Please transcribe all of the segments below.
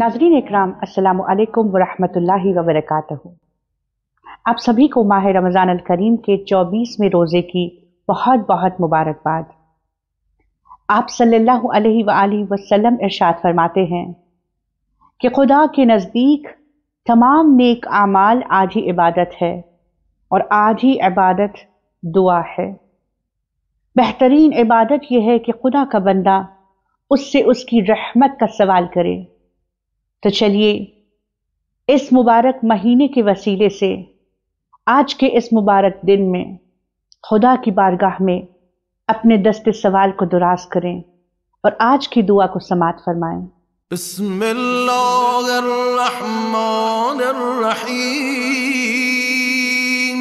नाजरीन इकराम अस्सलाम वालेकुम वरहमतुल्लाहि वबरकातुहू आप सभी को माह रमज़ान अल करीम के 24वें रोज़े की बहुत बहुत मुबारकबाद आप सल्लल्लाहु अलैहि सल्ला वसल्लम इरशाद फरमाते हैं कि खुदा के नज़दीक तमाम नेक आमाल आज ही इबादत है और आज ही इबादत दुआ है बेहतरीन इबादत यह है कि खुदा का बंदा उससे उसकी रहमत का सवाल करे तो चलिए इस मुबारक महीने के वसीले से आज के इस मुबारक दिन में खुदा की बारगाह में अपने दस्ते सवाल को दुरास करें और आज की दुआ को समात फरमाएं بسم الله الرحمن الرحيم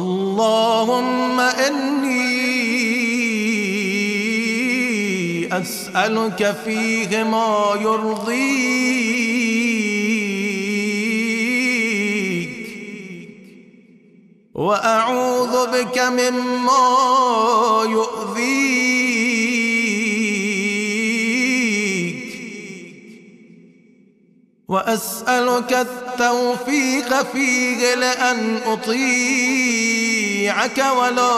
اللهم أسألك فيه ما يرضيك وأعوذ بك مما يؤذيك وأسألك التوفيق فيه لأن أطيعك ولا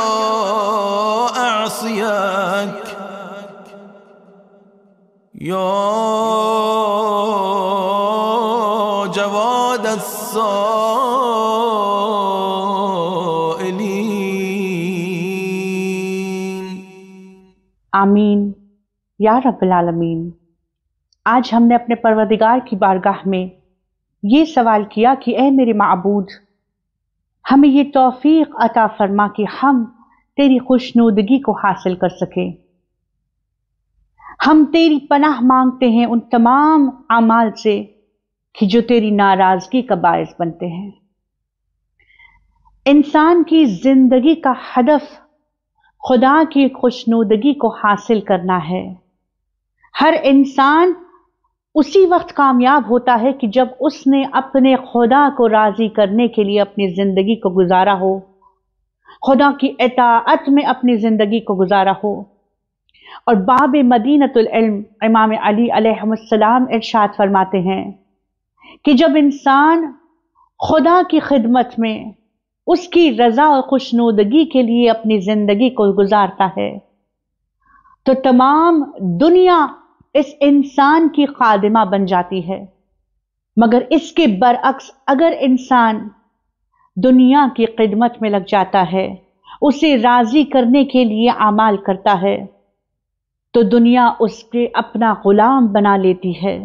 أعصيك यो جواد आमीन या आलमीन आज हमने अपने परवदिगार की बारगाह में ये सवाल किया कि ए मेरे मबूद हमें ये तौफीक अता फरमा कि हम तेरी खुशनुदगी को हासिल कर सकें हम तेरी पनाह मांगते हैं उन तमाम अमाल से कि जो तेरी नाराज़गी का बायस बनते हैं इंसान की ज़िंदगी का हदफ खुदा की खुशनुदगी को हासिल करना है हर इंसान उसी वक्त कामयाब होता है कि जब उसने अपने खुदा को राज़ी करने के लिए अपनी ज़िंदगी को गुजारा हो खुदा की एतात में अपनी ज़िंदगी को गुजारा हो और बाब मदीनतम इमाम अली अलैहिस्सलाम इरशाद फरमाते हैं कि जब इंसान खुदा की खिदमत में उसकी रज़ा और खुशनुदगी के लिए अपनी ज़िंदगी को गुजारता है तो तमाम दुनिया इस इंसान की खादिमा बन जाती है मगर इसके बरअक्स अगर इंसान दुनिया की खिदमत में लग जाता है उसे राज़ी करने के लिए आमाल करता है तो दुनिया उसके अपना ग़ुलाम बना लेती है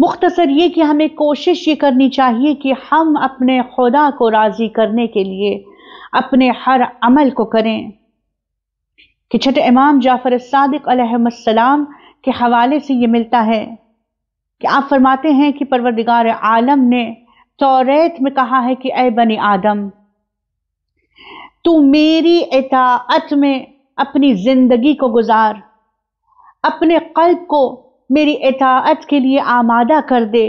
मुख्तसर ये कि हमें कोशिश ये करनी चाहिए कि हम अपने खुदा को राज़ी करने के लिए अपने हर अमल को करें कि छठे इमाम जाफ़र सदक़सम के हवाले से ये मिलता है कि आप फरमाते हैं कि परवरदिगार आलम ने तौरेत में कहा है कि ए बनी आदम तू मेरी इताअत में अपनी ज़िंदगी को गुजार अपने कल्ब को मेरी एतात के लिए आमादा कर दे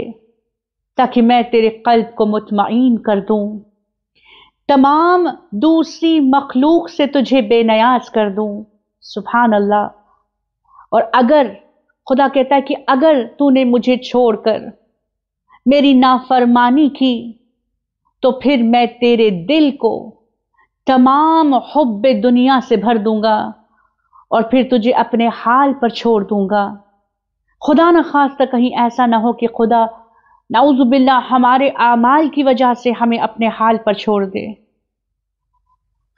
ताकि मैं तेरे कल्ब को मुतमिन कर दूँ तमाम दूसरी मखलूक से तुझे बेनयाज कर दूँ सुबहान अल्लाह और अगर खुदा कहता है कि अगर तूने मुझे छोड़कर मेरी नाफरमानी की तो फिर मैं तेरे दिल को तमाम हब दुनिया से भर दूंगा और फिर तुझे अपने हाल पर छोड़ दूंगा खुदा न खास्ता कहीं ऐसा ना हो कि खुदा नाउजुबिल्ला हमारे आमाल की वजह से हमें अपने हाल पर छोड़ दे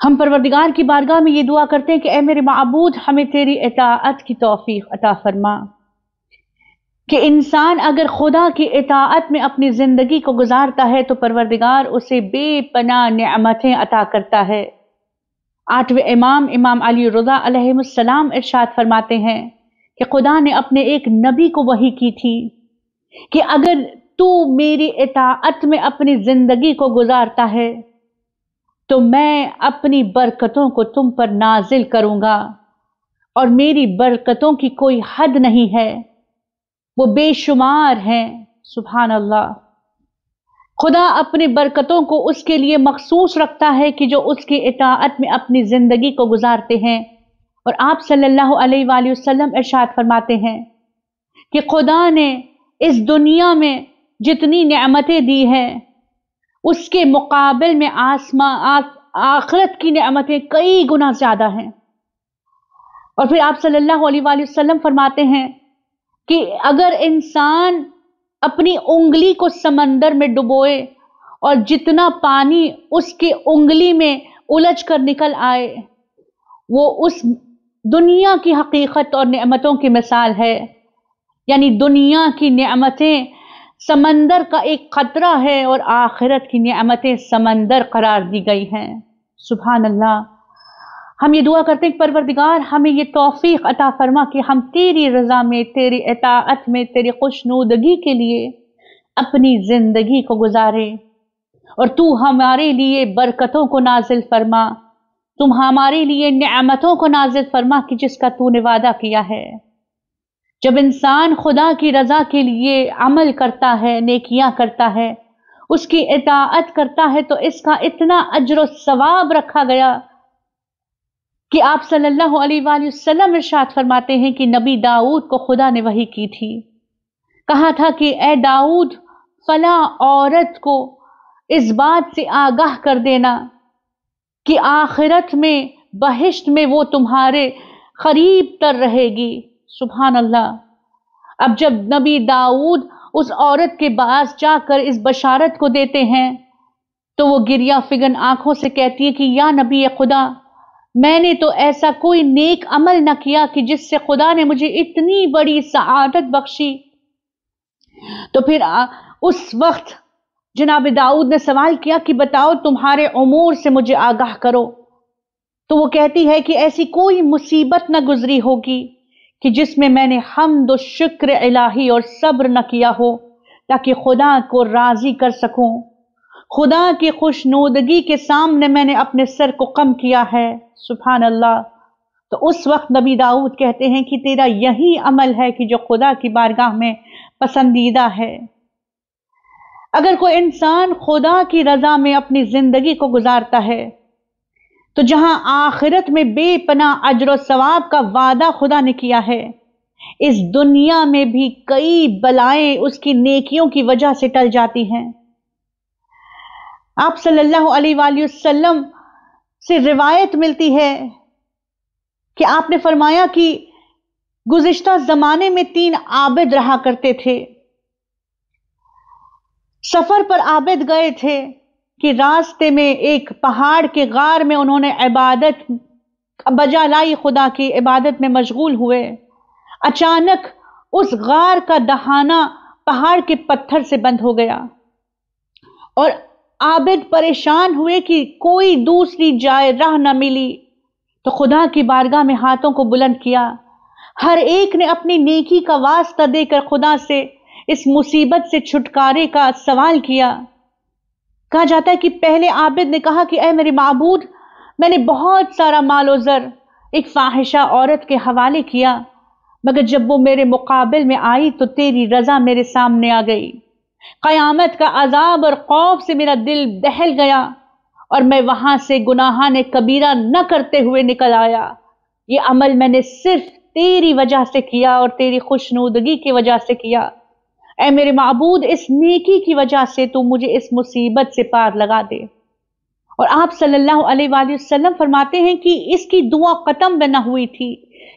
हम परवरदिगार की बारगाह में ये दुआ करते हैं कि ए मेरे मबूद हमें तेरी एतात की तोफ़ी अता फरमा कि इंसान अगर खुदा की इताअत में अपनी ज़िंदगी को गुजारता है तो परवरदिगार उसे बेपना नमतें अता करता है आठवें इमाम इमाम अली रजा अलैहिस्सलाम इरशाद फरमाते हैं कि खुदा ने अपने एक नबी को वही की थी कि अगर तू मेरी इताअत में अपनी ज़िंदगी को गुजारता है तो मैं अपनी बरकतों को तुम पर नाजिल करूँगा और मेरी बरकतों की कोई हद नहीं है वो बेशुमार हैं सुबह अल्लाह खुदा अपनी बरकतों को उसके लिए मखसूस रखता है कि जो उसकी इतात में अपनी ज़िंदगी को गुजारते हैं और आप सल्लल्लाहु अलैहि वसल्लम इरशाद फरमाते हैं कि खुदा ने इस दुनिया में जितनी नेमतें दी हैं उसके मुकाबल में आसमां आखरत की नेमतें कई गुना ज़्यादा हैं और फिर आप सल्लल्लाहु अलैहि वसल्लम फरमाते हैं कि अगर इंसान अपनी उंगली को समंदर में डुबोए और जितना पानी उसके उंगली में उलझ कर निकल आए वो उस दुनिया की हकीकत और नेमतों की मिसाल है यानी दुनिया की नेमतें समंदर का एक ख़तरा है और आखिरत की नेमतें समंदर करार दी गई हैं सुबह अल्लाह हम ये दुआ करते हैं परवरदिगार हमें ये तोफ़ी अता फरमा कि हम तेरी रज़ा में तेरी एतात में तेरी खुशनुदगी के लिए अपनी ज़िंदगी को गुजारें और तू हमारे लिए बरकतों को नाजिल फरमा तुम हमारे लिए न्यामतों को नाजिल फरमा कि जिसका तूने वादा किया है जब इंसान खुदा की रज़ा के लिए अमल करता है नेकियां करता है उसकी इताअत करता है तो इसका इतना अजर सवाब रखा गया कि आप सल्लल्लाहु अलैहि वसल्लम इरशाद फरमाते हैं कि नबी दाऊद को खुदा ने वही की थी कहा था कि ए दाऊद फला औरत को इस बात से आगाह कर देना कि आखिरत में बहिश्त में वो तुम्हारे करीब तर रहेगी सुबह अल्लाह अब जब नबी दाऊद उस औरत के पास जाकर इस बशारत को देते हैं तो वो गिरिया फिगन आंखों से कहती है कि या नबी खुदा मैंने तो ऐसा कोई नेक अमल न किया कि जिससे खुदा ने मुझे इतनी बड़ी सआदत बख्शी तो फिर उस वक्त जनाब दाऊद ने सवाल किया कि बताओ तुम्हारे उमूर से मुझे आगाह करो तो वो कहती है कि ऐसी कोई मुसीबत न गुजरी होगी कि जिसमें मैंने दो शुक्र इलाही और सब्र न किया हो ताकि खुदा को राज़ी कर सकूं खुदा की खुशनूदगी के सामने मैंने अपने सर को कम किया है सुबहान अल्लाह तो उस वक्त नबी दाऊद कहते हैं कि तेरा यही अमल है कि जो खुदा की बारगाह में पसंदीदा है अगर कोई इंसान खुदा की रज़ा में अपनी ज़िंदगी को गुजारता है तो जहां आखिरत में बेपना अजर सवाब का वादा खुदा ने किया है इस दुनिया में भी कई बलाएं उसकी नेकियों की वजह से टल जाती हैं आप सल्लल्लाहु अलैहि वसल्लम से रिवायत मिलती है कि आपने फरमाया कि गुज्त ज़माने में तीन आबिद रहा करते थे सफ़र पर आबिद गए थे कि रास्ते में एक पहाड़ के गार में उन्होंने इबादत बजा लाई खुदा की इबादत में मशगूल हुए अचानक उस गार का दहाना पहाड़ के पत्थर से बंद हो गया और आबिद परेशान हुए कि कोई दूसरी जाए राह न मिली तो खुदा की बारगाह में हाथों को बुलंद किया हर एक ने अपनी नेकी का वास्ता देकर खुदा से इस मुसीबत से छुटकारे का सवाल किया कहा जाता है कि पहले आबिद ने कहा कि अः मेरे मबूद मैंने बहुत सारा मालो जर एक फाहिशा औरत के हवाले किया मगर जब वो मेरे मुकाबले में आई तो तेरी रज़ा मेरे सामने आ गई क़यामत का अजाब और खौफ से मेरा दिल दहल गया और मैं वहाँ से गुनाहा ने कबीरा न करते हुए निकल आया ये अमल मैंने सिर्फ तेरी वजह से किया और तेरी खुशनुदगी की वजह से किया ए मेरे मबूद इस नेकी की वजह से तू मुझे इस मुसीबत से पार लगा दे और आप सल्लल्लाहु अलैहि फरमाते हैं कि इसकी दुआ ख़त्म बना हुई थी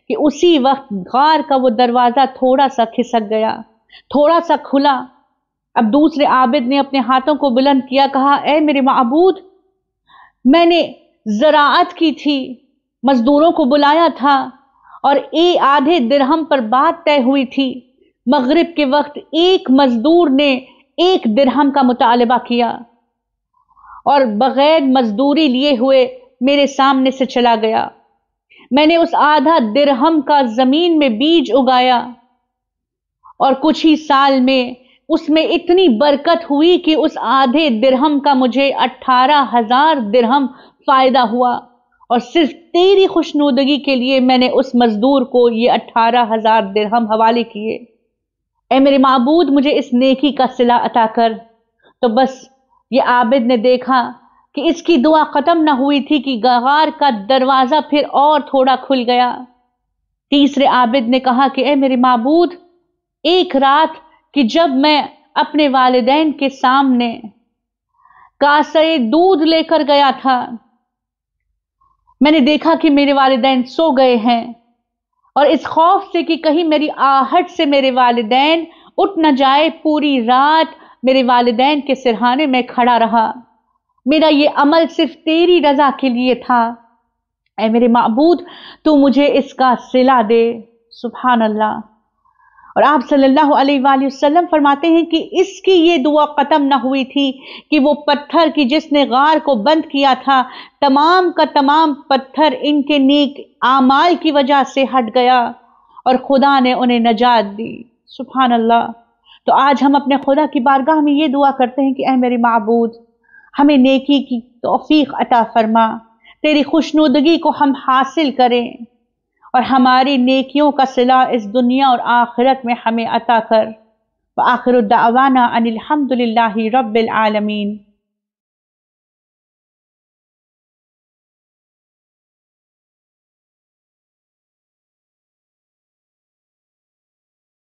कि उसी वक्त गार का वो दरवाज़ा थोड़ा सा खिसक गया थोड़ा सा खुला अब दूसरे आबिद ने अपने हाथों को बुलंद किया कहा ए मेरे महबूद मैंने जरात की थी मज़दूरों को बुलाया था और ए आधे दिरहम पर बात तय हुई थी मगरिब के वक्त एक मज़दूर ने एक दिरहम का मुतालबा किया और बग़ैर मजदूरी लिए हुए मेरे सामने से चला गया मैंने उस आधा दिरहम का ज़मीन में बीज उगाया और कुछ ही साल में उसमें इतनी बरकत हुई कि उस आधे दिरहम का मुझे अट्ठारह हजार दिरहम फायदा हुआ और सिर्फ तेरी खुशनुदगी के लिए मैंने उस मजदूर को ये अट्ठारह हजार दिरहम हवाले किए ऐ मेरे मबूद मुझे इस नेकी का सिला अता कर तो बस ये आबिद ने देखा कि इसकी दुआ ख़त्म ना हुई थी कि गार का दरवाज़ा फिर और थोड़ा खुल गया तीसरे आबिद ने कहा कि ऐ मेरे मबूद एक रात कि जब मैं अपने वालदेन के सामने कासए दूध लेकर गया था मैंने देखा कि मेरे वालदेन सो गए हैं और इस खौफ से कि कहीं मेरी आहट से मेरे वालदेन उठ न जाए पूरी रात मेरे वालदेन के सिरहाने में खड़ा रहा मेरा ये अमल सिर्फ तेरी रजा के लिए था ए मेरे मबूद तू मुझे इसका सिला दे सुबहान अल्लाह और आप सल्लल्लाहु अलैहि वसल्लम फरमाते हैं कि इसकी ये दुआ ख़त्म ना हुई थी कि वो पत्थर की जिसने गार को बंद किया था तमाम का तमाम पत्थर इनके नेक आमाल की वजह से हट गया और खुदा ने उन्हें नजात दी सुबहान अल्लाह तो आज हम अपने खुदा की बारगाह में ये दुआ करते हैं कि अह मेरे मबूद हमें नेकी की तोफ़ी अता फरमा तेरी खुशनुदगी को हम हासिल करें और हमारी नेकियों का सिला इस दुनिया और आखिरत में हमें अता कर व आखिर दावाना अनिलहमदिल्ला रबालमीन